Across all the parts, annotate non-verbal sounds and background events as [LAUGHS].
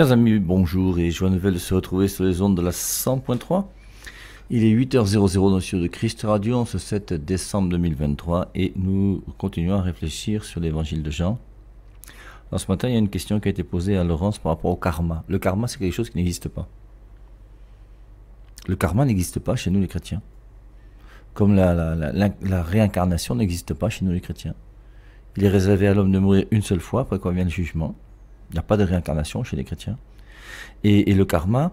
Chers amis, bonjour et joie nouvelle de se retrouver sur les ondes de la 100.3. Il est 8h00 dans le de Christ Radio ce 7 décembre 2023 et nous continuons à réfléchir sur l'évangile de Jean. Alors ce matin, il y a une question qui a été posée à Laurence par rapport au karma. Le karma, c'est quelque chose qui n'existe pas. Le karma n'existe pas chez nous les chrétiens. Comme la, la réincarnation n'existe pas chez nous les chrétiens. Il est réservé à l'homme de mourir une seule fois, après quoi vient le jugement. Il n'y a pas de réincarnation chez les chrétiens. Et, le karma,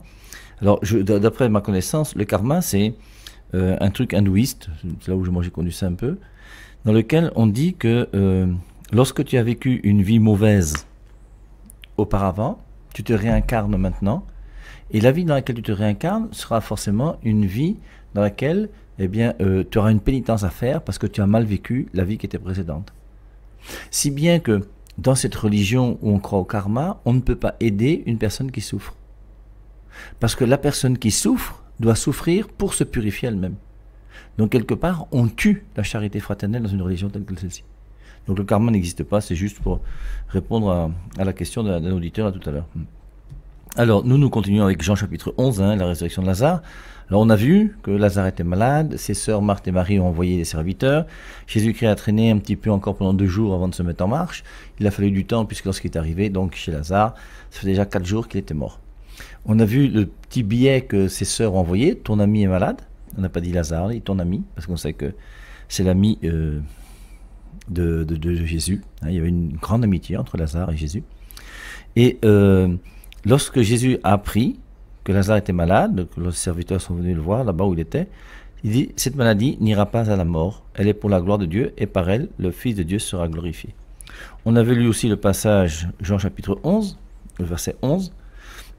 alors d'après ma connaissance, le karma c'est euh, un truc hindouiste, c'est là où moi j'ai connu ça un peu, dans lequel on dit que euh, lorsque tu as vécu une vie mauvaise auparavant, tu te réincarnes maintenant, et la vie dans laquelle tu te réincarnes sera forcément une vie dans laquelle eh bien, euh, tu auras une pénitence à faire parce que tu as mal vécu la vie qui était précédente. Si bien que dans cette religion où on croit au karma, on ne peut pas aider une personne qui souffre. Parce que la personne qui souffre doit souffrir pour se purifier elle-même. Donc quelque part, on tue la charité fraternelle dans une religion telle que celle-ci. Donc le karma n'existe pas, c'est juste pour répondre à, la question d'un auditeur à tout à l'heure. Hmm. Alors, nous, nous continuons avec Jean chapitre 11, hein, la résurrection de Lazare. Alors, on a vu que Lazare était malade, ses sœurs Marthe et Marie ont envoyé des serviteurs. Jésus-Christ a traîné un petit peu encore pendant deux jours avant de se mettre en marche. Il a fallu du temps, puisque lorsqu'il est arrivé, donc chez Lazare, ça fait déjà quatre jours qu'il était mort. On a vu le petit billet que ses sœurs ont envoyé. Ton ami est malade. On n'a pas dit Lazare, il dit ton ami, parce qu'on sait que c'est l'ami euh, de, Jésus. Hein, il y avait une grande amitié entre Lazare et Jésus. Et. Euh, Lorsque Jésus a appris que Lazare était malade, que les serviteurs sont venus le voir là-bas où il était, il dit, cette maladie n'ira pas à la mort, elle est pour la gloire de Dieu, et par elle, le Fils de Dieu sera glorifié. On avait lu aussi le passage Jean chapitre 11, le verset 11.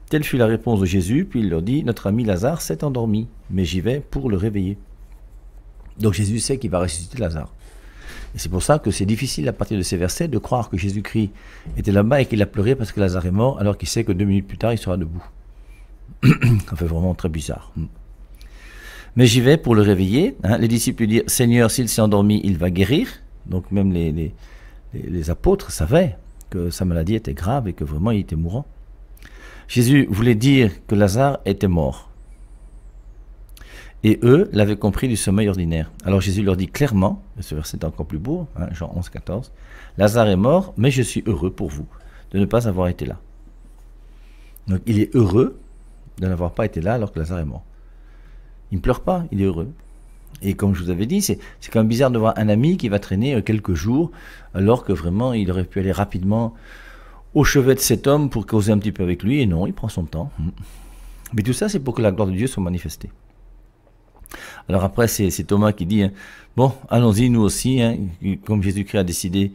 Telle fut la réponse de Jésus, puis il leur dit, notre ami Lazare s'est endormi, mais j'y vais pour le réveiller. Donc Jésus sait qu'il va ressusciter Lazare c'est pour ça que c'est difficile à partir de ces versets de croire que Jésus-Christ était là-bas et qu'il a pleuré parce que Lazare est mort alors qu'il sait que deux minutes plus tard il sera debout. [CLEARS THROAT] ça fait vraiment très bizarre. Mm. Mais j'y vais pour le réveiller. Hein. Les disciples disent Seigneur, s'il s'est endormi, il va guérir. Donc même les, les, les apôtres savaient que sa maladie était grave et que vraiment il était mourant. Jésus voulait dire que Lazare était mort. Et eux l'avaient compris du sommeil ordinaire. Alors Jésus leur dit clairement, et ce verset est encore plus beau, hein, Jean 11, 14, Lazare est mort, mais je suis heureux pour vous de ne pas avoir été là. Donc il est heureux de n'avoir pas été là alors que Lazare est mort. Il ne pleure pas, il est heureux. Et comme je vous avais dit, c'est quand même bizarre de voir un ami qui va traîner euh, quelques jours alors que vraiment il aurait pu aller rapidement au chevet de cet homme pour causer un petit peu avec lui. Et non, il prend son temps. Mais tout ça, c'est pour que la gloire de Dieu soit manifestée. Alors après, c'est Thomas qui dit, hein, bon, allons-y nous aussi, hein. comme Jésus-Christ a décidé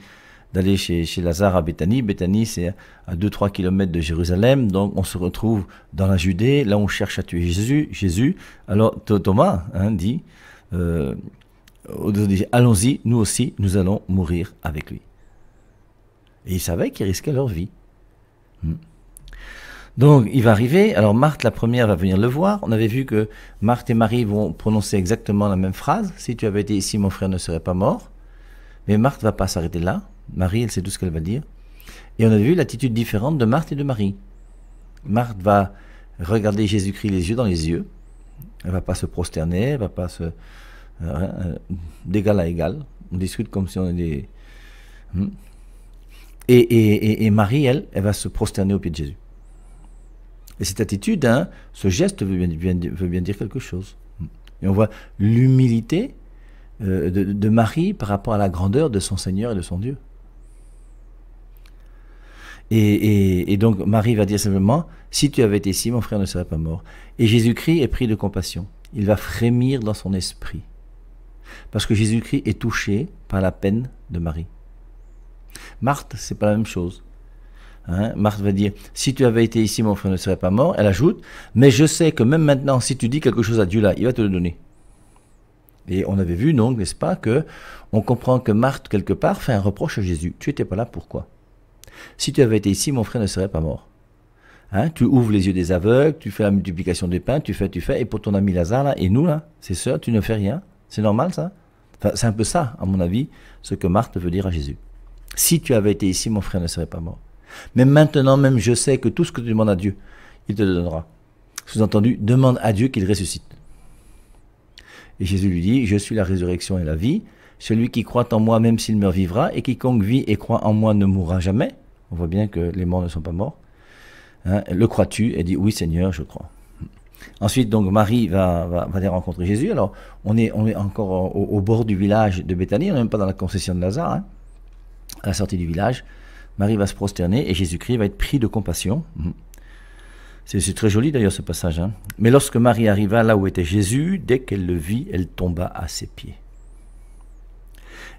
d'aller chez, Lazare à Béthanie. Béthanie, c'est à 2-3 km de Jérusalem. Donc, on se retrouve dans la Judée. Là, on cherche à tuer Jésus. Jésus. Alors, Thomas hein, dit, euh, allons-y, nous aussi, nous allons mourir avec lui. Et ils savaient qu'ils risquaient leur vie. Hmm. Donc il va arriver, alors Marthe la première va venir le voir, on avait vu que Marthe et Marie vont prononcer exactement la même phrase, si tu avais été ici mon frère ne serait pas mort, mais Marthe va pas s'arrêter là, Marie elle sait tout ce qu'elle va dire, et on a vu l'attitude différente de Marthe et de Marie. Marthe va regarder Jésus-Christ les yeux dans les yeux, elle va pas se prosterner, elle va pas se... Euh, hein, euh, d'égal à égal, on discute comme si on était... Hmm. Et, et, et, Marie, elle, elle va se prosterner au pied de Jésus. Et cette attitude, hein, ce geste veut bien, dire quelque chose. Et on voit l'humilité euh, de, Marie par rapport à la grandeur de son Seigneur et de son Dieu. Et, donc Marie va dire simplement, si tu avais été ici, mon frère ne serait pas mort. Et Jésus-Christ est pris de compassion. Il va frémir dans son esprit. Parce que Jésus-Christ est touché par la peine de Marie. Marthe, n'est pas la même chose. Hein, Marthe va dire, si tu avais été ici, mon frère ne serait pas mort. Elle ajoute, mais je sais que même maintenant, si tu dis quelque chose à Dieu là, il va te le donner. Et on avait vu donc, n'est-ce pas, que on comprend que Marthe, quelque part, fait un reproche à Jésus. Tu n'étais pas là, pourquoi Si tu avais été ici, mon frère ne serait pas mort. Hein, tu ouvres les yeux des aveugles, tu fais la multiplication des pains, tu fais, tu fais, et pour ton ami Lazare, et nous, là, c'est ça, tu ne fais rien. C'est normal, ça C'est un peu ça, à mon avis, ce que Marthe veut dire à Jésus. Si tu avais été ici, mon frère ne serait pas mort. Mais maintenant même, je sais que tout ce que tu demandes à Dieu, il te le donnera. Sous-entendu, demande à Dieu qu'il ressuscite. Et Jésus lui dit, je suis la résurrection et la vie. Celui qui croit en moi, même s'il meurt, vivra. Et quiconque vit et croit en moi ne mourra jamais. On voit bien que les morts ne sont pas morts. Hein, le crois-tu Elle dit, oui Seigneur, je crois. Ensuite, donc Marie va, va, va aller rencontrer Jésus. Alors, on est, on est encore au, bord du village de Béthanie, on n'est même pas dans la concession de Lazare, hein. à la sortie du village. Marie va se prosterner et Jésus-Christ va être pris de compassion. Mhm. C'est très joli d'ailleurs ce passage. Hein. Mais lorsque Marie arriva là où était Jésus, dès qu'elle le vit, elle tomba à ses pieds.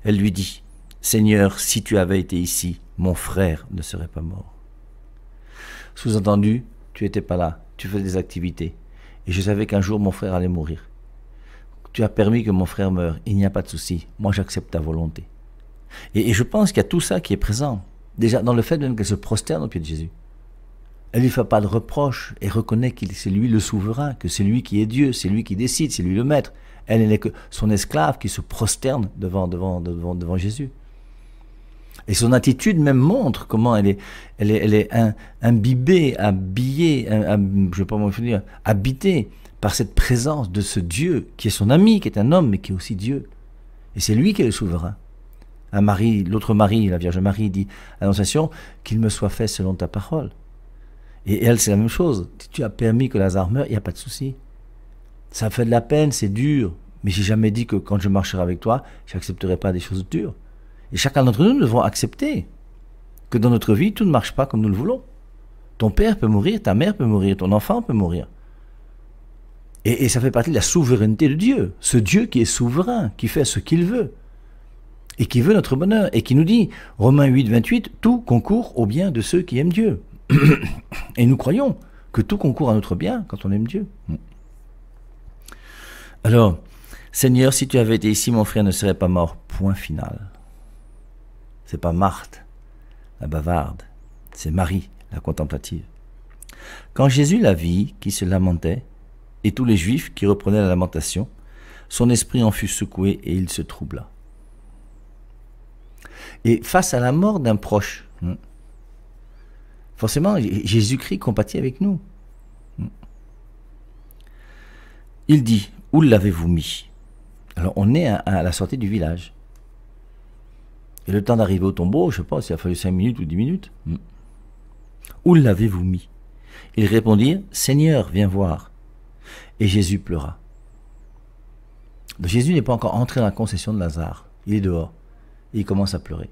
Elle lui dit, Seigneur, si tu avais été ici, mon frère ne serait pas mort. Sous-entendu, tu n'étais pas là, tu faisais des activités. Et je savais qu'un jour mon frère allait mourir. Tu as permis que mon frère meure, il n'y a pas de souci, moi j'accepte ta volonté. Et, et je pense qu'il y a tout ça qui est présent. Déjà, dans le fait qu'elle se prosterne au pied de Jésus. Elle ne lui fait pas de reproche et reconnaît qu'il c'est lui le souverain, que c'est lui qui est Dieu, c'est lui qui décide, c'est lui le maître. Elle n'est que son esclave qui se prosterne devant, devant, devant, devant Jésus. Et son attitude même montre comment elle est, elle est, elle est imbibée, habillée, je ne sais pas comment habitée par cette présence de ce Dieu qui est son ami, qui est un homme, mais qui est aussi Dieu. Et c'est lui qui est le souverain l'autre mari, la Vierge Marie dit Annonciation, qu'il me soit fait selon ta parole. Et elle, c'est la même chose. tu as permis que Lazare meure, il n'y a pas de souci. Ça fait de la peine, c'est dur. Mais j'ai jamais dit que quand je marcherai avec toi, je n'accepterai pas des choses dures. Et chacun d'entre nous, nous devons accepter que dans notre vie, tout ne marche pas comme nous le voulons. Ton père peut mourir, ta mère peut mourir, ton enfant peut mourir. et ça fait partie de la souveraineté de Dieu. Ce Dieu qui est souverain, qui fait ce qu'il veut et qui veut notre bonheur, et qui nous dit, Romains 8, 28, tout concourt au bien de ceux qui aiment Dieu. [COUGHS] et nous croyons que tout concourt à notre bien quand on aime Dieu. Alors, Seigneur, si tu avais été ici, mon frère ne serait pas mort. Point final. C'est pas Marthe, la bavarde, c'est Marie, la contemplative. Quand Jésus la vit, qui se lamentait, et tous les Juifs qui reprenaient la lamentation, son esprit en fut secoué et il se troubla. Et face à la mort d'un proche, hmm, forcément, Jésus-Christ compatit avec nous. Hmm. Il dit, où l'avez-vous mis Alors on est à, la sortie du village. Et le temps d'arriver au tombeau, je pense, sais pas a fallu 5 minutes ou 10 minutes. Hmm. Où l'avez-vous mis Ils répondirent, Seigneur, viens voir. Et Jésus pleura. Jésus n'est pas encore entré dans la concession de Lazare. Il est dehors il commence à pleurer.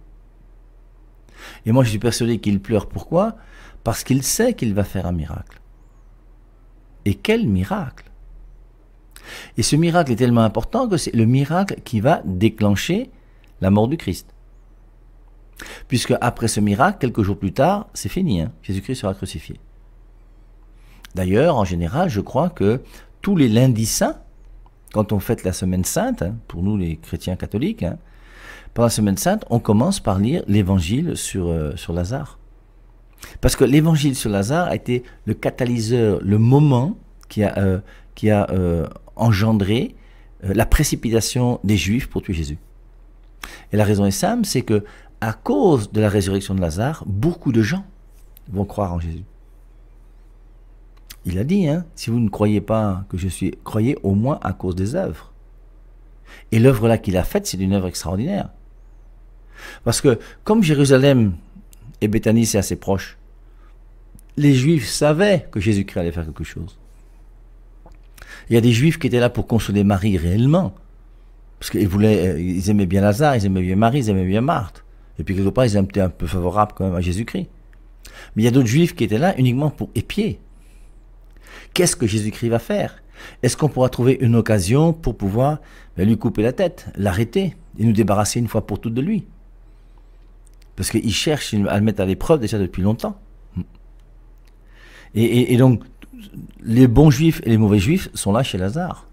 Et moi, je suis persuadé qu'il pleure. Pourquoi Parce qu'il sait qu'il va faire un miracle. Et quel miracle Et ce miracle est tellement important que c'est le miracle qui va déclencher la mort du Christ. Puisque après ce miracle, quelques jours plus tard, c'est fini. Hein. Jésus-Christ sera crucifié. D'ailleurs, en général, je crois que tous les lundis saints, quand on fête la semaine sainte, hein, pour nous les chrétiens catholiques, hein, pendant la semaine sainte, on commence par lire l'évangile sur, euh, sur Lazare. Parce que l'évangile sur Lazare a été le catalyseur, le moment qui a, euh, qui a euh, engendré la précipitation des Juifs pour tuer Jésus. Et la raison est simple, c'est que à cause de la résurrection de Lazare, beaucoup de gens vont croire en Jésus. Il a dit, hein, si vous ne croyez pas que je suis, croyez au moins à cause des œuvres. Et l'œuvre là qu'il a faite, c'est une œuvre extraordinaire. Parce que comme Jérusalem et Béthanie, c'est assez proche, les Juifs savaient que Jésus-Christ allait faire quelque chose. Il y a des Juifs qui étaient là pour consoler Marie réellement. Parce qu'ils voulaient, euh, ils aimaient bien Lazare, ils aimaient bien Marie, ils aimaient bien Marthe. Et puis quelque part, ils étaient un peu favorables quand même à Jésus-Christ. Mais il y a d'autres Juifs qui étaient là uniquement pour épier. Qu'est-ce que Jésus-Christ va faire Est-ce qu'on pourra trouver une occasion pour pouvoir ben, lui couper la tête, l'arrêter et nous débarrasser une fois pour toutes de lui parce qu'ils cherchent à le mettre à l'épreuve déjà depuis longtemps. Et, donc, les bons juifs et les mauvais juifs sont là chez Lazare.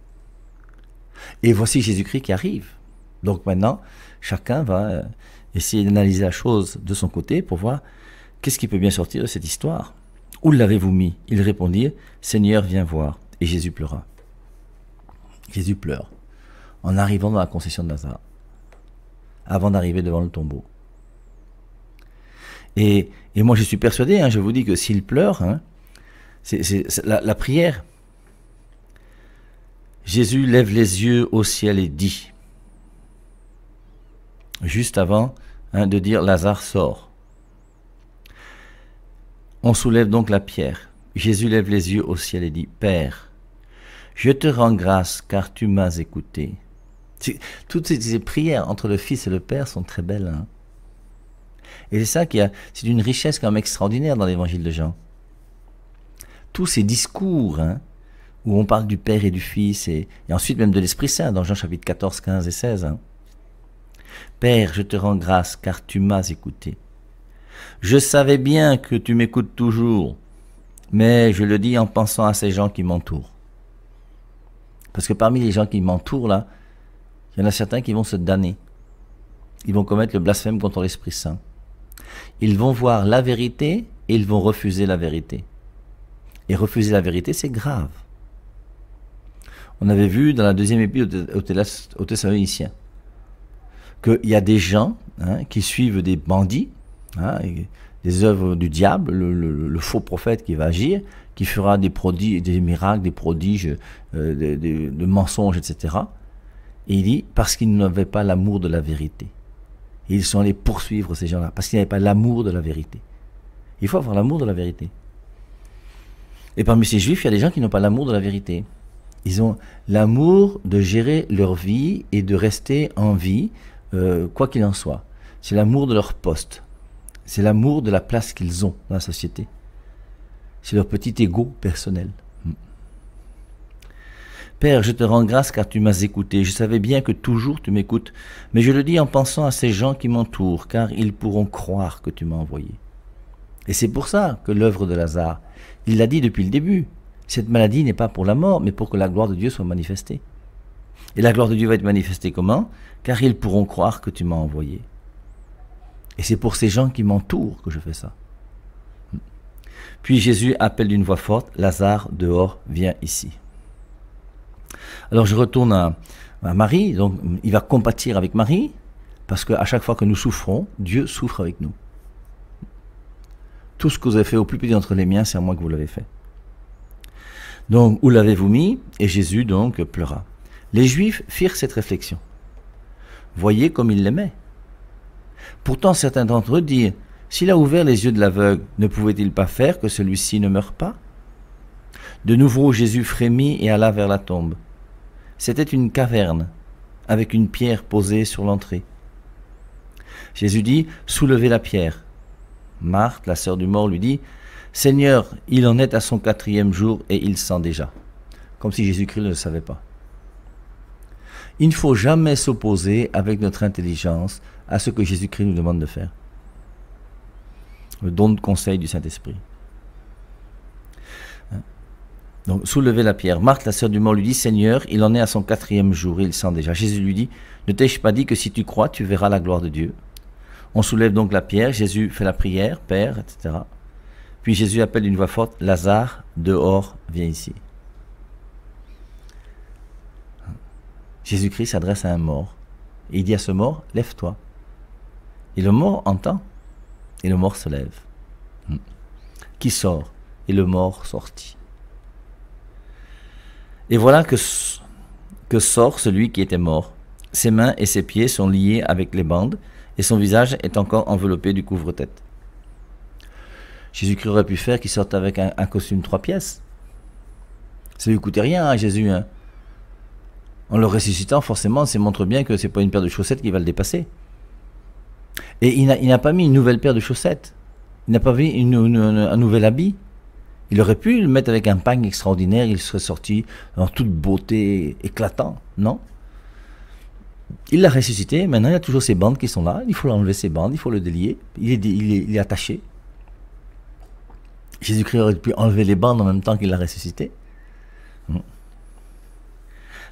Et voici Jésus-Christ qui arrive. Donc maintenant, chacun va euh, essayer d'analyser la chose de son côté pour voir qu'est-ce qui peut bien sortir de cette histoire. Où l'avez-vous mis Il répondit, Seigneur, viens voir. Et Jésus pleura. Jésus pleure en arrivant dans la concession de Lazare, avant d'arriver devant le tombeau. Et, moi, je suis persuadé, hein, je vous dis que s'il pleure, hein, c'est la, prière. Jésus lève les yeux au ciel et dit, juste avant hein, de dire Lazare sort. On soulève donc la pierre. Jésus lève les yeux au ciel et dit, Père, je te rends grâce car tu m'as écouté. Toutes ces prières entre le Fils et le Père sont très belles. Et c'est ça qui a, c'est une richesse quand même extraordinaire dans l'évangile de Jean. Tous ces discours, hein, où on parle du Père et du Fils, et, ensuite même de l'Esprit Saint dans Jean chapitre 14, 15 et 16. Hein. Père, je te rends grâce car tu m'as écouté. Je savais bien que tu m'écoutes toujours, mais je le dis en pensant à ces gens qui m'entourent. Parce que parmi les gens qui m'entourent là, il y en a certains qui vont se damner. Ils vont commettre le blasphème contre l'Esprit Saint. Ils vont voir la vérité et ils vont refuser la vérité. Et refuser la vérité, c'est grave. On avait vu dans la deuxième épître aux Thessaloniciens qu'il y a des gens hein, qui suivent des bandits, hein, des œuvres du diable, le, faux prophète qui va agir, qui fera des prodiges, des miracles, des prodiges, euh, de mensonges, etc. Et il dit parce qu'ils n'avaient pas l'amour de la vérité. Et ils sont allés poursuivre ces gens-là, parce qu'ils n'avaient pas l'amour de la vérité. Il faut avoir l'amour de la vérité. Et parmi ces juifs, il y a des gens qui n'ont pas l'amour de la vérité. Ils ont l'amour de gérer leur vie et de rester en vie, euh, quoi qu'il en soit. C'est l'amour de leur poste. C'est l'amour de la place qu'ils ont dans la société. C'est leur petit ego personnel. Père, je te rends grâce car tu m'as écouté. Je savais bien que toujours tu m'écoutes, mais je le dis en pensant à ces gens qui m'entourent, car ils pourront croire que tu m'as envoyé. Et c'est pour ça que l'œuvre de Lazare, il l'a dit depuis le début, cette maladie n'est pas pour la mort, mais pour que la gloire de Dieu soit manifestée. Et la gloire de Dieu va être manifestée comment Car ils pourront croire que tu m'as envoyé. Et c'est pour ces gens qui m'entourent que je fais ça. Puis Jésus appelle d'une voix forte, Lazare dehors, viens ici. Alors je retourne à, Marie, donc il va compatir avec Marie, parce qu'à chaque fois que nous souffrons, Dieu souffre avec nous. Tout ce que vous avez fait au plus petit Entre les miens, c'est à moi que vous l'avez fait. Donc, où l'avez-vous mis Et Jésus donc pleura. Les Juifs firent cette réflexion. Voyez comme il l'aimait. Pourtant, certains d'entre eux dirent, s'il a ouvert les yeux de l'aveugle, ne pouvait-il pas faire que celui-ci ne meure pas De nouveau, Jésus frémit et alla vers la tombe. C'était une caverne, avec une pierre posée sur l'entrée. Jésus dit, Soulevez la pierre. Marthe, la sœur du mort, lui dit, Seigneur, il en est à son quatrième jour et il sent déjà. Comme si Jésus-Christ ne le savait pas. Il ne faut jamais s'opposer avec notre intelligence à ce que Jésus-Christ nous demande de faire. Le don de conseil du Saint-Esprit. Donc soulevez la pierre. Marthe, la sœur du mort, lui dit, Seigneur, il en est à son quatrième jour et il sent déjà. Jésus lui dit, ne t'ai-je pas dit que si tu crois, tu verras la gloire de Dieu On soulève donc la pierre, Jésus fait la prière, Père, etc. Puis Jésus appelle d'une voix forte, Lazare, dehors, viens ici. Jésus-Christ s'adresse à un mort. Et il dit à ce mort, lève-toi. Et le mort entend. Et le mort se lève. Hmm. Qui sort Et le mort sortit. Et voilà que, que sort celui qui était mort. Ses mains et ses pieds sont liés avec les bandes, et son visage est encore enveloppé du couvre-tête. Jésus-Christ aurait pu faire qu'il sorte avec un, costume trois pièces. Ça lui coûtait rien à hein, Jésus. Hein. En le ressuscitant, forcément, ça montre bien que c'est pas une paire de chaussettes qui va le dépasser. Et il n'a pas mis une nouvelle paire de chaussettes. Il n'a pas mis un nouvel habit. Il aurait pu le mettre avec un pagne extraordinaire, il serait sorti en toute beauté éclatant, non Il l'a ressuscité, maintenant il y a toujours ses bandes qui sont là, il faut enlever ses bandes, il faut le délier, il est, attaché. Jésus-Christ aurait pu enlever les bandes en même temps qu'il l'a ressuscité. Hum.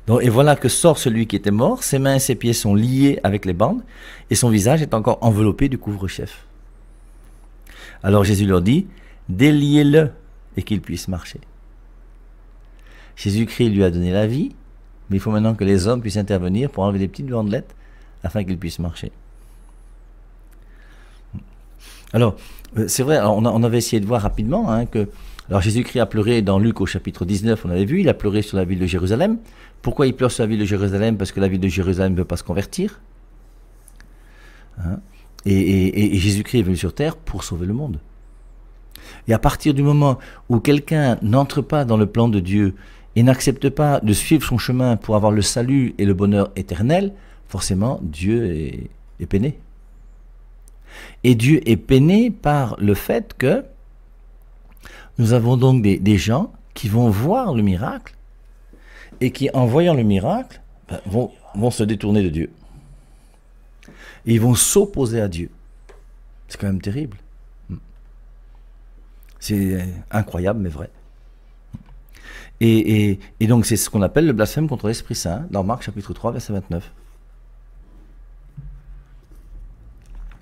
Donc, et voilà que sort celui qui était mort, ses mains et ses pieds sont liés avec les bandes, et son visage est encore enveloppé du couvre-chef. Alors Jésus leur dit, déliez-le et qu'il puisse marcher. Jésus-Christ lui a donné la vie, mais il faut maintenant que les hommes puissent intervenir pour enlever les petites bandelettes afin qu'il puisse marcher. Alors, euh, c'est vrai, on, avait essayé de voir rapidement hein, que. Alors Jésus-Christ a pleuré dans Luc au chapitre 19, on avait vu, il a pleuré sur la ville de Jérusalem. Pourquoi il pleure sur la ville de Jérusalem Parce que la ville de Jérusalem ne veut pas se convertir. Hein et, et Jésus-Christ est venu sur terre pour sauver le monde. Et à partir du moment où quelqu'un n'entre pas dans le plan de Dieu et n'accepte pas de suivre son chemin pour avoir le salut et le bonheur éternel, forcément Dieu est, peiné. Et Dieu est peiné par le fait que nous avons donc des, gens qui vont voir le miracle et qui, en voyant le miracle, ben, vont, vont se détourner de Dieu. Et ils vont s'opposer à Dieu. C'est quand même terrible. C'est incroyable, mais vrai. Et, donc, c'est ce qu'on appelle le blasphème contre l'Esprit Saint, dans Marc chapitre 3, verset 29.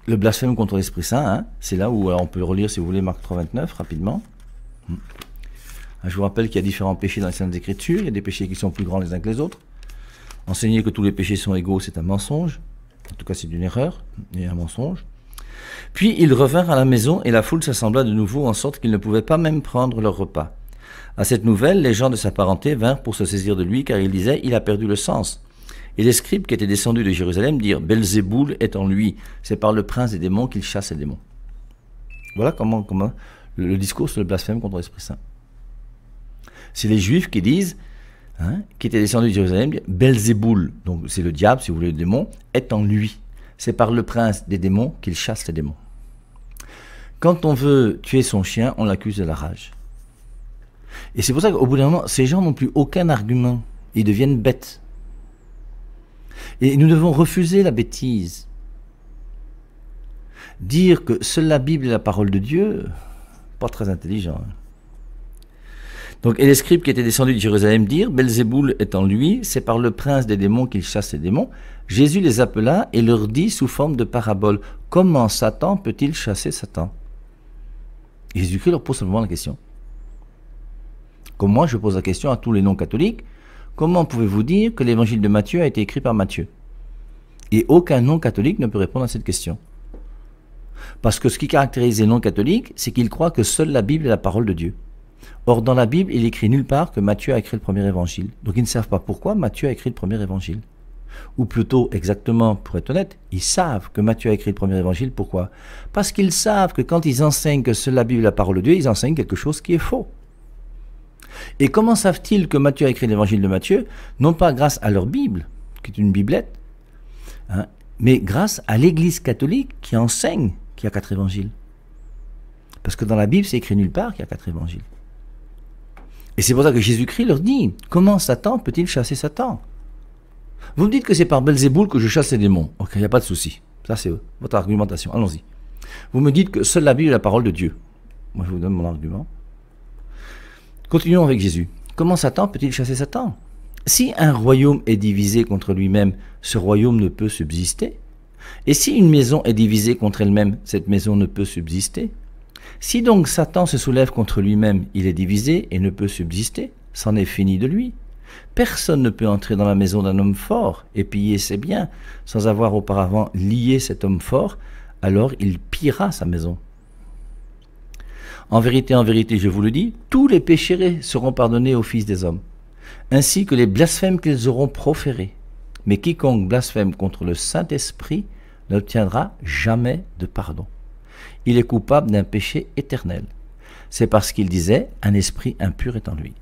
Le blasphème contre l'Esprit Saint, hein, c'est là où on peut relire si vous voulez Marc 3, 29 rapidement. Hein, je vous rappelle qu'il y a différents péchés dans les Saintes Écritures. Il y a des péchés qui sont plus grands les uns que les autres. Enseigner que tous les péchés sont égaux, c'est un mensonge. En tout cas, c'est une erreur et un mensonge. Puis ils revinrent à la maison et la foule s'assembla de nouveau en sorte qu'ils ne pouvaient pas même prendre leur repas. À cette nouvelle, les gens de sa parenté vinrent pour se saisir de lui car ils disaient Il a perdu le sens. Et les scribes qui étaient descendus de Jérusalem dirent Belzéboul est en lui. C'est par le prince des démons qu'il chasse les démons. Voilà comment, comment le, discours sur le blasphème contre l'Esprit Saint. C'est les Juifs qui disent, hein, qui étaient descendus de Jérusalem, Belzéboul, donc c'est le diable, si vous voulez, le démon, est en lui c'est par le prince des démons qu'il chasse les démons. Quand on veut tuer son chien, on l'accuse de la rage. Et c'est pour ça qu'au bout d'un moment, ces gens n'ont plus aucun argument. Ils deviennent bêtes. Et nous devons refuser la bêtise. Dire que seule la Bible est la parole de Dieu, pas très intelligent. Hein. Donc, et les scribes qui étaient descendus de Jérusalem dirent, Belzéboul est en lui, c'est par le prince des démons qu'il chasse les démons. Jésus les appela et leur dit sous forme de parabole, comment Satan peut-il chasser Satan Jésus-Christ leur pose simplement la question. Comme moi, je pose la question à tous les non-catholiques, comment pouvez-vous dire que l'évangile de Matthieu a été écrit par Matthieu Et aucun non-catholique ne peut répondre à cette question. Parce que ce qui caractérise les non-catholiques, c'est qu'ils croient que seule la Bible est la parole de Dieu. Or, dans la Bible, il écrit nulle part que Matthieu a écrit le premier évangile. Donc, ils ne savent pas pourquoi Matthieu a écrit le premier évangile. Ou plutôt, exactement, pour être honnête, ils savent que Matthieu a écrit le premier évangile. Pourquoi Parce qu'ils savent que quand ils enseignent que c'est la Bible la parole de Dieu, ils enseignent quelque chose qui est faux. Et comment savent-ils que Matthieu a écrit l'évangile de Matthieu Non pas grâce à leur Bible, qui est une biblette, hein, mais grâce à l'Église catholique qui enseigne qu'il y a quatre évangiles. Parce que dans la Bible, c'est écrit nulle part qu'il y a quatre évangiles. Et c'est pour ça que Jésus-Christ leur dit, comment Satan peut-il chasser Satan Vous me dites que c'est par Belzéboul que je chasse les démons. Ok, il n'y a pas de souci. Ça, c'est votre argumentation. Allons-y. Vous me dites que seule la Bible est la parole de Dieu. Moi, je vous donne mon argument. Continuons avec Jésus. Comment Satan peut-il chasser Satan Si un royaume est divisé contre lui-même, ce royaume ne peut subsister. Et si une maison est divisée contre elle-même, cette maison ne peut subsister. Si donc Satan se soulève contre lui-même, il est divisé et ne peut subsister, c'en est fini de lui. Personne ne peut entrer dans la maison d'un homme fort et piller ses biens sans avoir auparavant lié cet homme fort, alors il pillera sa maison. En vérité, en vérité, je vous le dis, tous les péchés seront pardonnés aux fils des hommes, ainsi que les blasphèmes qu'ils auront proférés. Mais quiconque blasphème contre le Saint-Esprit n'obtiendra jamais de pardon il est coupable d'un péché éternel. C'est parce qu'il disait, un esprit impur est en lui.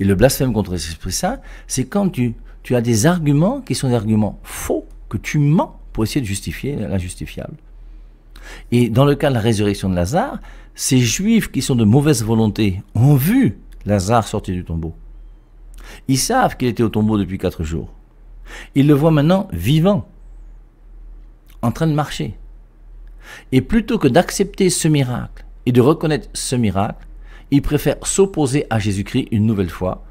Et le blasphème contre l'esprit saint, c'est quand tu, tu as des arguments qui sont des arguments faux, que tu mens pour essayer de justifier l'injustifiable. Et dans le cas de la résurrection de Lazare, ces juifs qui sont de mauvaise volonté ont vu Lazare sortir du tombeau. Ils savent qu'il était au tombeau depuis quatre jours. Ils le voient maintenant vivant, en train de marcher. Et plutôt que d'accepter ce miracle et de reconnaître ce miracle, il préfère s'opposer à Jésus-Christ une nouvelle fois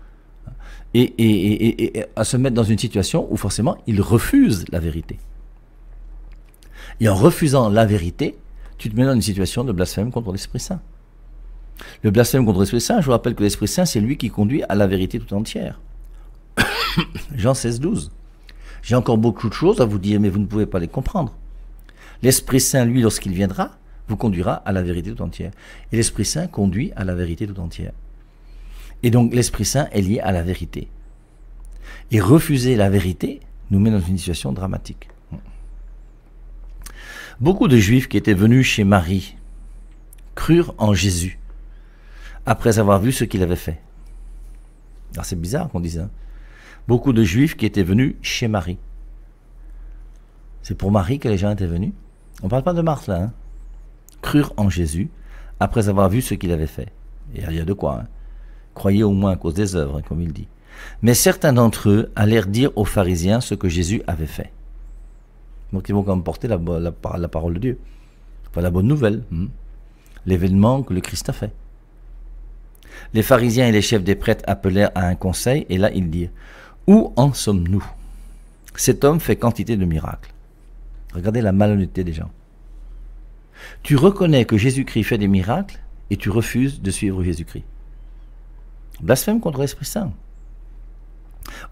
et, à se mettre dans une situation où forcément il refuse la vérité. Et en refusant la vérité, tu te mets dans une situation de blasphème contre l'Esprit Saint. Le blasphème contre l'Esprit Saint, je vous rappelle que l'Esprit Saint, c'est lui qui conduit à la vérité tout entière. [COUGHS] Jean 16, 12. J'ai encore beaucoup de choses à vous dire, mais vous ne pouvez pas les comprendre. L'Esprit Saint, lui, lorsqu'il viendra, vous conduira à la vérité tout entière. Et l'Esprit Saint conduit à la vérité tout entière. Et donc l'Esprit Saint est lié à la vérité. Et refuser la vérité nous met dans une situation dramatique. Beaucoup de Juifs qui étaient venus chez Marie crurent en Jésus après avoir vu ce qu'il avait fait. Alors ah, c'est bizarre qu'on dise. Hein. Beaucoup de Juifs qui étaient venus chez Marie. C'est pour Marie que les gens étaient venus. On parle pas de Marthe là. Hein Crurent en Jésus après avoir vu ce qu'il avait fait. Et il y a de quoi. Hein Croyez au moins à cause des œuvres, hein, comme il dit. Mais certains d'entre eux allèrent dire aux pharisiens ce que Jésus avait fait. Donc ils vont quand même porter la, parole de Dieu. Enfin, la bonne nouvelle. Hmm. L'événement que le Christ a fait. Les pharisiens et les chefs des prêtres appelèrent à un conseil, et là ils dirent Où en sommes-nous Cet homme fait quantité de miracles. Regardez la malhonnêteté des gens. Tu reconnais que Jésus-Christ fait des miracles et tu refuses de suivre Jésus-Christ. Blasphème contre l'Esprit Saint.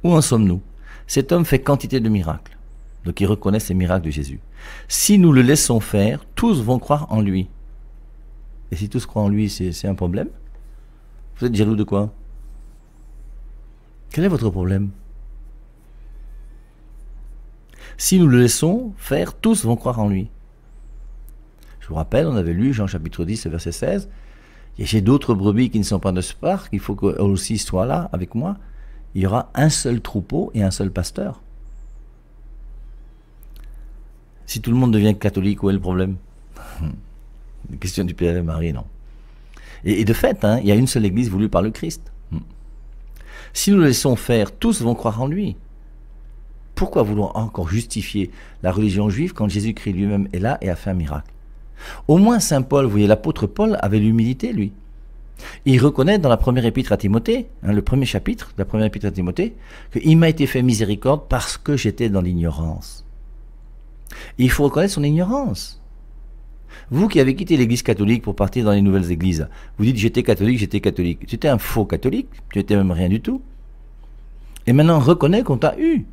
Où en sommes-nous Cet homme fait quantité de miracles. Donc il reconnaît ces miracles de Jésus. Si nous le laissons faire, tous vont croire en lui. Et si tous croient en lui, c'est un problème Vous êtes jaloux de quoi Quel est votre problème si nous le laissons faire, tous vont croire en lui. Je vous rappelle, on avait lu Jean chapitre 10, verset 16. J'ai d'autres brebis qui ne sont pas de ce parc, il faut qu'elles aussi soient là avec moi. Il y aura un seul troupeau et un seul pasteur. Si tout le monde devient catholique, où est le problème [LAUGHS] question du Père et Marie, non. Et, de fait, hein, il y a une seule église voulue par le Christ. Hmm. Si nous le laissons faire, tous vont croire en lui. Pourquoi vouloir encore justifier la religion juive quand Jésus-Christ lui-même est là et a fait un miracle Au moins Saint Paul, vous voyez, l'apôtre Paul avait l'humilité, lui. Il reconnaît dans la première épître à Timothée, hein, le premier chapitre de la première épître à Timothée, qu'il m'a été fait miséricorde parce que j'étais dans l'ignorance. Il faut reconnaître son ignorance. Vous qui avez quitté l'église catholique pour partir dans les nouvelles églises, vous dites j'étais catholique, j'étais catholique. Tu étais un faux catholique, tu étais même rien du tout. Et maintenant, reconnais qu'on t'a eu.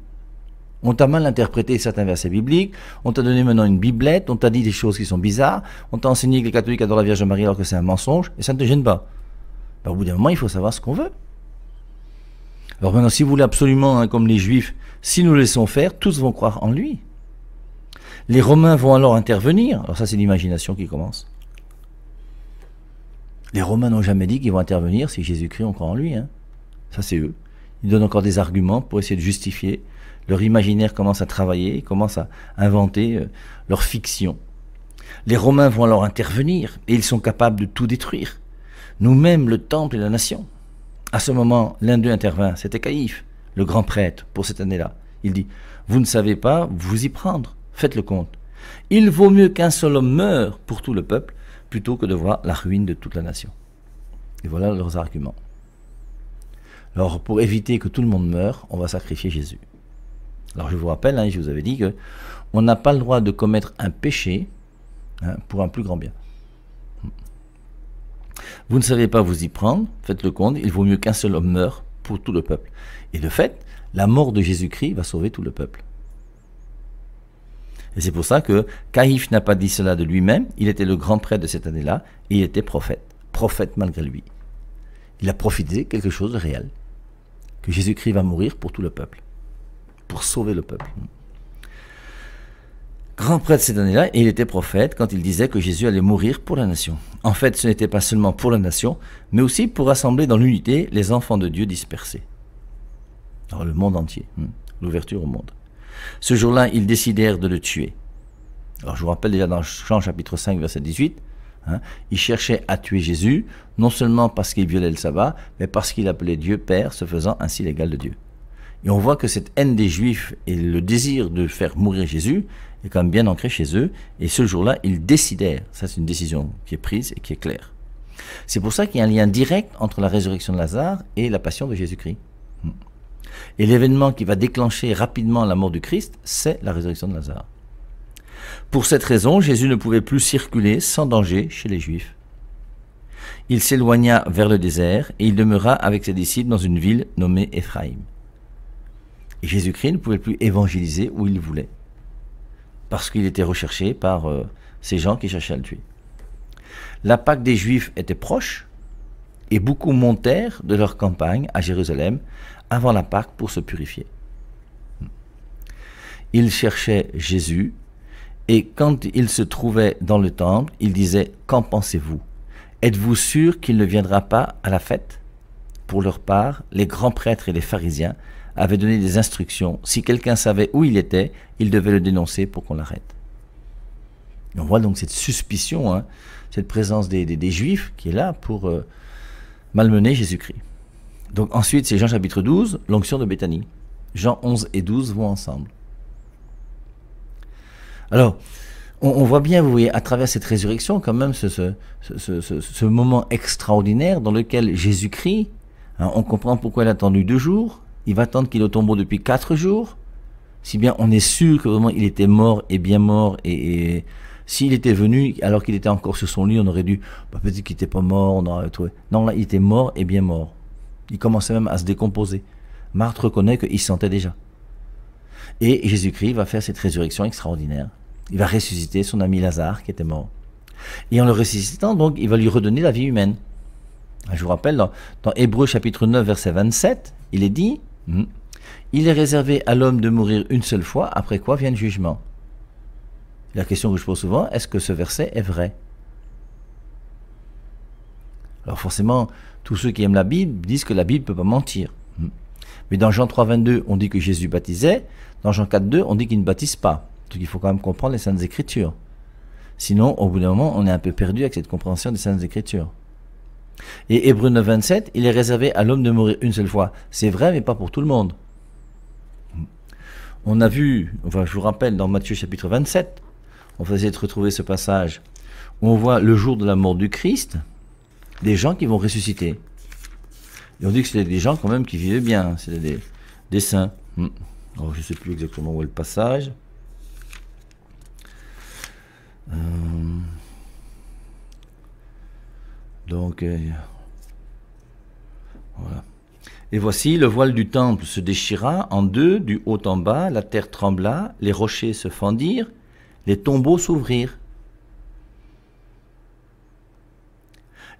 On t'a mal interprété certains versets bibliques, on t'a donné maintenant une biblette, on t'a dit des choses qui sont bizarres, on t'a enseigné que les catholiques adorent la Vierge Marie alors que c'est un mensonge, et ça ne te gêne pas. Ben, au bout d'un moment, il faut savoir ce qu'on veut. Alors maintenant, si vous voulez absolument, hein, comme les juifs, si nous laissons faire, tous vont croire en lui. Les Romains vont alors intervenir. Alors ça, c'est l'imagination qui commence. Les Romains n'ont jamais dit qu'ils vont intervenir si Jésus-Christ, on croit en lui. Hein. Ça, c'est eux. Ils donnent encore des arguments pour essayer de justifier leur imaginaire commence à travailler, commence à inventer euh, leur fiction. Les Romains vont alors intervenir et ils sont capables de tout détruire. Nous-mêmes, le temple et la nation. À ce moment, l'un d'eux intervint, c'était Caïphe, le grand prêtre, pour cette année-là. Il dit, vous ne savez pas vous y prendre, faites le compte. Il vaut mieux qu'un seul homme meure pour tout le peuple plutôt que de voir la ruine de toute la nation. Et voilà leurs arguments. Alors pour éviter que tout le monde meure, on va sacrifier Jésus. Alors je vous rappelle, hein, je vous avais dit que on n'a pas le droit de commettre un péché hein, pour un plus grand bien. Vous ne savez pas vous y prendre, faites le compte, il vaut mieux qu'un seul homme meure pour tout le peuple. Et de fait, la mort de Jésus-Christ va sauver tout le peuple. Et c'est pour ça que Caïphe n'a pas dit cela de lui-même, il était le grand prêtre de cette année-là, et il était prophète, prophète malgré lui. Il a profité quelque chose de réel, que Jésus-Christ va mourir pour tout le peuple pour sauver le peuple. Grand prêtre cette année là il était prophète quand il disait que Jésus allait mourir pour la nation. En fait, ce n'était pas seulement pour la nation, mais aussi pour rassembler dans l'unité les enfants de Dieu dispersés. Dans le monde entier, hmm, l'ouverture au monde. Ce jour-là, ils décidèrent de le tuer. Alors je vous rappelle déjà dans Jean chapitre 5, verset 18, hein, ils cherchaient à tuer Jésus, non seulement parce qu'il violait le sabbat, mais parce qu'il appelait Dieu Père, se faisant ainsi l'égal de Dieu. Et on voit que cette haine des Juifs et le désir de faire mourir Jésus est quand même bien ancré chez eux. Et ce jour-là, ils décidèrent. Ça, c'est une décision qui est prise et qui est claire. C'est pour ça qu'il y a un lien direct entre la résurrection de Lazare et la passion de Jésus-Christ. Hmm. Et l'événement qui va déclencher rapidement la mort du Christ, c'est la résurrection de Lazare. Pour cette raison, Jésus ne pouvait plus circuler sans danger chez les Juifs. Il s'éloigna vers le désert et il demeura avec ses disciples dans une ville nommée Éphraïm. Jésus-Christ ne pouvait plus évangéliser où il voulait, parce qu'il était recherché par euh, ces gens qui cherchaient à le tuer. La Pâque des Juifs était proche, et beaucoup montèrent de leur campagne à Jérusalem avant la Pâque pour se purifier. Ils cherchaient Jésus, et quand il se trouvait dans le temple, ils disaient, qu'en pensez-vous Êtes-vous sûr qu'il ne viendra pas à la fête Pour leur part, les grands prêtres et les pharisiens avait donné des instructions. Si quelqu'un savait où il était, il devait le dénoncer pour qu'on l'arrête. on voit donc cette suspicion, hein, cette présence des, Juifs qui est là pour euh, malmener Jésus-Christ. Donc ensuite, c'est Jean chapitre 12, l'onction de Béthanie. Jean 11 et 12 vont ensemble. Alors, on, voit bien, vous voyez, à travers cette résurrection, quand même, ce, ce, ce, moment extraordinaire dans lequel Jésus-Christ, hein, on comprend pourquoi il a attendu deux jours, il va attendre qu'il est au tombeau depuis quatre jours, si bien on est sûr que vraiment il était mort et bien mort et, s'il était venu alors qu'il était encore sur son lit, on aurait dû, bah, peut-être qu'il n'était pas mort, on aurait trouvé. Non, là, il était mort et bien mort. Il commençait même à se décomposer. Marthe reconnaît qu'il sentait déjà. Et Jésus-Christ va faire cette résurrection extraordinaire. Il va ressusciter son ami Lazare qui était mort. Et en le ressuscitant, donc, il va lui redonner la vie humaine. Je vous rappelle, dans, dans Hébreu chapitre 9, verset 27, il est dit Hmm. Il est réservé à l'homme de mourir une seule fois, après quoi vient le jugement. La question que je pose souvent, est-ce que ce verset est vrai Alors forcément, tous ceux qui aiment la Bible disent que la Bible ne peut pas mentir. Hmm. Mais dans Jean 3, 22, on dit que Jésus baptisait. Dans Jean 4, 2, on dit qu'il ne baptise pas. Donc il faut quand même comprendre les Saintes Écritures. Sinon, au bout d'un moment, on est un peu perdu avec cette compréhension des Saintes Écritures. Et Hébreu 9, 27, il est réservé à l'homme de mourir une seule fois. C'est vrai, mais pas pour tout le monde. On a vu, enfin, je vous rappelle, dans Matthieu chapitre 27, on faisait retrouver ce passage où on voit le jour de la mort du Christ, des gens qui vont ressusciter. Et on dit que c'était des gens quand même qui vivaient bien, c'était des, des, saints. Hmm. Alors, je ne sais plus exactement où est le passage. Euh, donc, euh, Et voici, le voile du temple se déchira en deux, du haut en bas, la terre trembla, les rochers se fendirent, les tombeaux s'ouvrirent.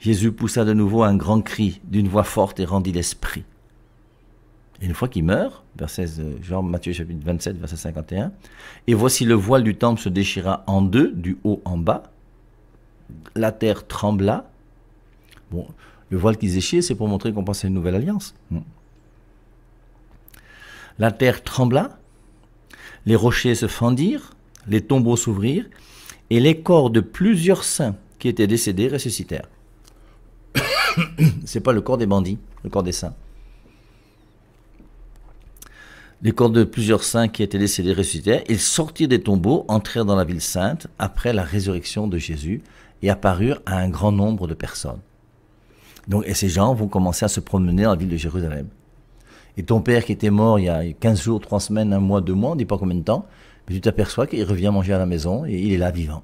Jésus poussa de nouveau un grand cri d'une voix forte et rendit l'esprit. Et une fois qu'il meurt, Jean Matthieu chapitre 27 verset 51, et voici le voile du temple se déchira en deux, du haut en bas. La terre trembla, le voile qu'ils échaient, c'est pour montrer qu'on pensait à une nouvelle alliance. Hmm. La terre trembla, les rochers se fendirent, les tombeaux s'ouvrirent, et les corps de plusieurs saints qui étaient décédés ressuscitèrent. [COUGHS] c'est pas le corps des bandits, le corps des saints. Les corps de plusieurs saints qui étaient décédés ressuscitèrent. Ils sortirent des tombeaux, entrèrent dans la ville sainte après la résurrection de Jésus et apparurent à un grand nombre de personnes et ces gens vont commencer à se promener dans la ville de Jérusalem. Et ton père qui était mort il y a 15 jours, 3 semaines, 1 mois, 2 mois, on ne dit pas combien de temps, mais tu t'aperçois qu'il revient manger à la maison et il est là vivant.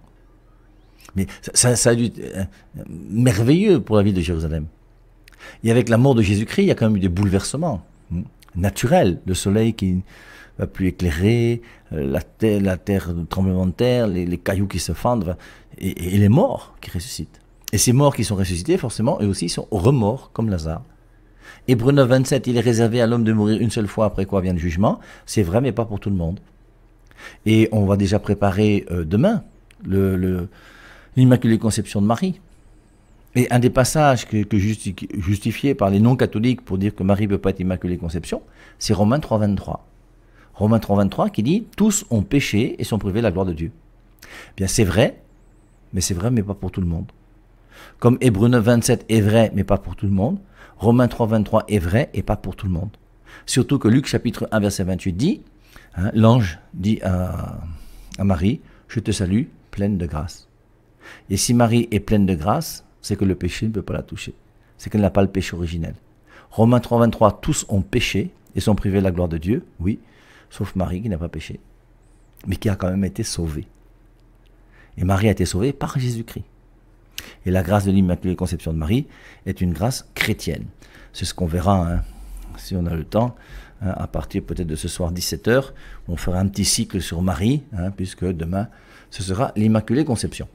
Mais ça, ça, a euh, euh, merveilleux pour la ville de Jérusalem. Et avec la mort de Jésus-Christ, il y a quand même eu des bouleversements hmm, naturels. Le soleil qui va plus éclairer, euh, la terre, la terre, tremblement de terre, les, cailloux qui se fendent, et les morts qui ressuscitent. Et ces morts qui sont ressuscités, forcément, et aussi, sont remords, comme Lazare. Hébreu 9, 27, il est réservé à l'homme de mourir une seule fois, après quoi vient le jugement. C'est vrai, mais pas pour tout le monde. Et on va déjà préparer euh, demain l'Immaculée le, Conception de Marie. Et un des passages que, que justifié par les non-catholiques pour dire que Marie ne peut pas être Immaculée Conception, c'est Romains 3, 23. Romains 3, 23 qui dit Tous ont péché et sont privés de la gloire de Dieu. Bien, c'est vrai, mais c'est vrai, mais pas pour tout le monde. Comme Hébreu 9, 27 est vrai, mais pas pour tout le monde. Romains 3:23 est vrai et pas pour tout le monde. Surtout que Luc chapitre 1, verset 28 dit, hein, l'ange dit à, à Marie, je te salue, pleine de grâce. Et si Marie est pleine de grâce, c'est que le péché ne peut pas la toucher. C'est qu'elle n'a pas le péché originel. Romains 3:23, tous ont péché et sont privés de la gloire de Dieu, oui, sauf Marie qui n'a pas péché, mais qui a quand même été sauvée. Et Marie a été sauvée par Jésus-Christ. Et la grâce de l'Immaculée Conception de Marie est une grâce chrétienne. C'est ce qu'on verra, hein, si on a le temps, hein, à partir peut-être de ce soir 17h. On fera un petit cycle sur Marie, hein, puisque demain, ce sera l'Immaculée Conception.